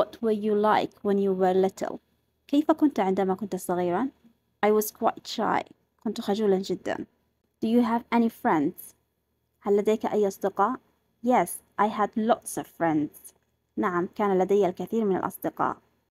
What were you like when you were little? كيف كنت عندما كنت صغيرا؟ I was quite shy. كنت خجولا جدا. Do you have any friends? هل لديك أي أصدقاء؟ Yes, I had lots of friends. نعم، كان لدي الكثير من الأصدقاء.